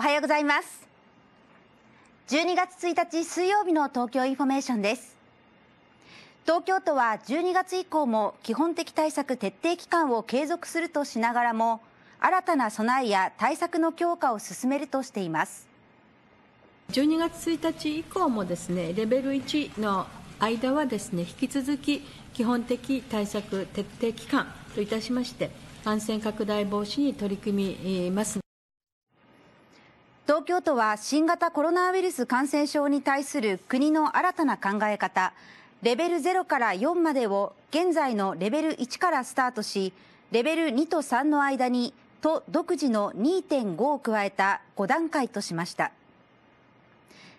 おはようございます12月1日水曜日の東京インフォメーションです東京都は12月以降も基本的対策徹底期間を継続するとしながらも新たな備えや対策の強化を進めるとしています12月1日以降もですねレベル1の間はですね引き続き基本的対策徹底期間といたしまして感染拡大防止に取り組みます東京都は新型コロナウイルス感染症に対する国の新たな考え方、レベル0から4までを現在のレベル1からスタートし、レベル2と3の間に都独自の2.5を加えた5段階としました。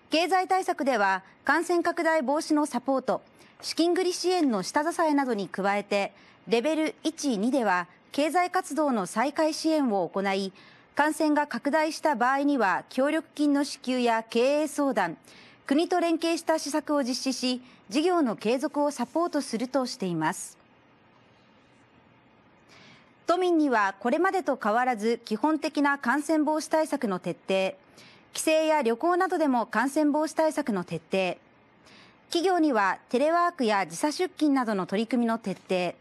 経済対策では感染拡大防止のサポート、資金繰り支援の下支えなどに加えて、レベル1、2では経済活動の再開支援を行い、感染が拡大した場合には、協力金の支給や経営相談、国と連携した施策を実施し、事業の継続をサポートするとしています。都民にはこれまでと変わらず基本的な感染防止対策の徹底、帰省や旅行などでも感染防止対策の徹底、企業にはテレワークや時差出勤などの取り組みの徹底、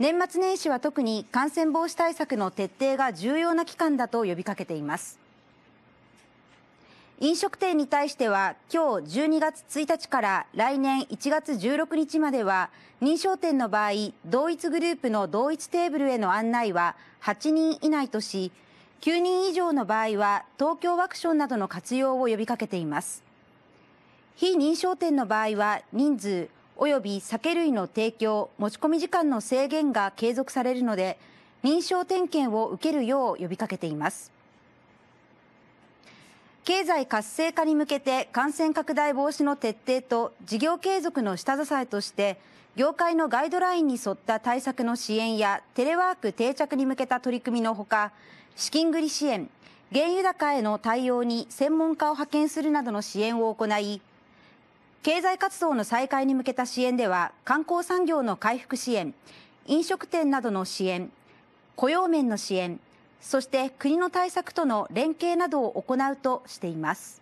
年末年始は特に感染防止対策の徹底が重要な期間だと呼びかけています飲食店に対しては今日12月1日から来年1月16日までは認証店の場合同一グループの同一テーブルへの案内は8人以内とし9人以上の場合は東京ワクションなどの活用を呼びかけています非認証店の場合は人数及び酒類の提供、持ち込み時間の制限が継続されるので、認証点検を受けるよう呼びかけています。経済活性化に向けて感染拡大防止の徹底と事業継続の下支えとして、業界のガイドラインに沿った対策の支援やテレワーク定着に向けた取り組みのほか、資金繰り支援、原油高への対応に専門家を派遣するなどの支援を行い、経済活動の再開に向けた支援では、観光産業の回復支援、飲食店などの支援、雇用面の支援、そして国の対策との連携などを行うとしています。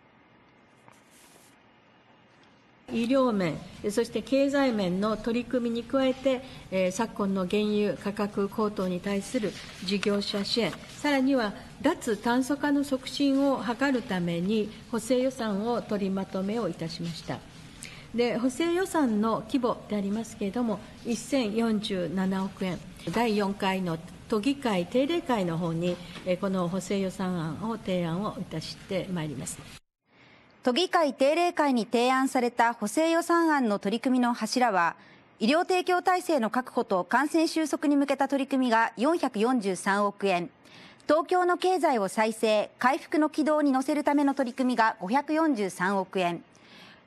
医療面、そして経済面の取り組みに加えて、え昨今の原油価格高騰に対する事業者支援、さらには脱炭素化の促進を図るために、補正予算を取りまとめをいたしました。で補正予算の規模でありますけれども、1047億円、第4回の都議会定例会の方に、この補正予算案を提案をいたしてまいります。都議会定例会に提案された補正予算案の取り組みの柱は、医療提供体制の確保と感染収束に向けた取り組みが443億円、東京の経済を再生、回復の軌道に乗せるための取り組みが543億円、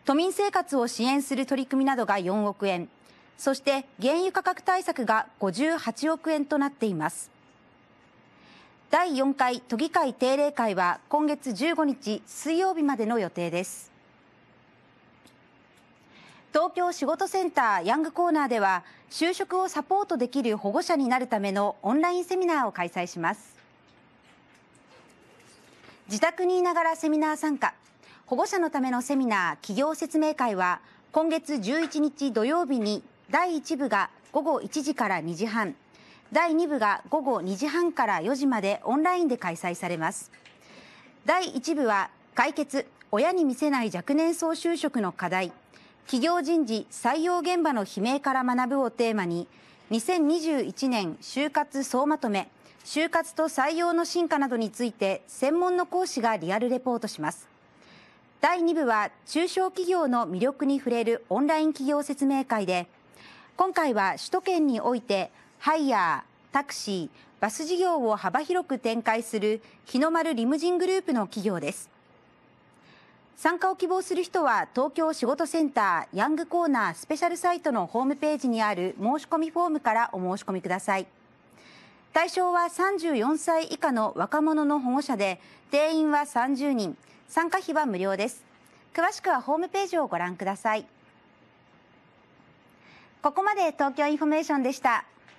都民生活を支援する取り組みなどが4億円、そして原油価格対策が58億円となっています。第4回都議会定例会は今月15日水曜日までの予定です。東京仕事センターヤングコーナーでは就職をサポートできる保護者になるためのオンラインセミナーを開催します自宅にいながらセミナー参加保護者のためのセミナー企業説明会は今月11日土曜日に第1部が午後1時から2時半第2部が午後2時半から4時までオンラインで開催されます第1部は解決親に見せない若年層就職の課題企業人事採用現場の悲鳴から学ぶをテーマに2021年就活総まとめ就活と採用の進化などについて専門の講師がリアルレポートします第2部は中小企業の魅力に触れるオンライン企業説明会で今回は首都圏においてハイヤータクシーバス事業を幅広く展開する日の丸リムジングループの企業です参加を希望する人は東京仕事センターヤングコーナースペシャルサイトのホームページにある申し込みフォームからお申し込みください対象は34歳以下の若者の保護者で定員は30人参加費は無料です詳しくはホームページをご覧くださいここまで東京インフォメーションでした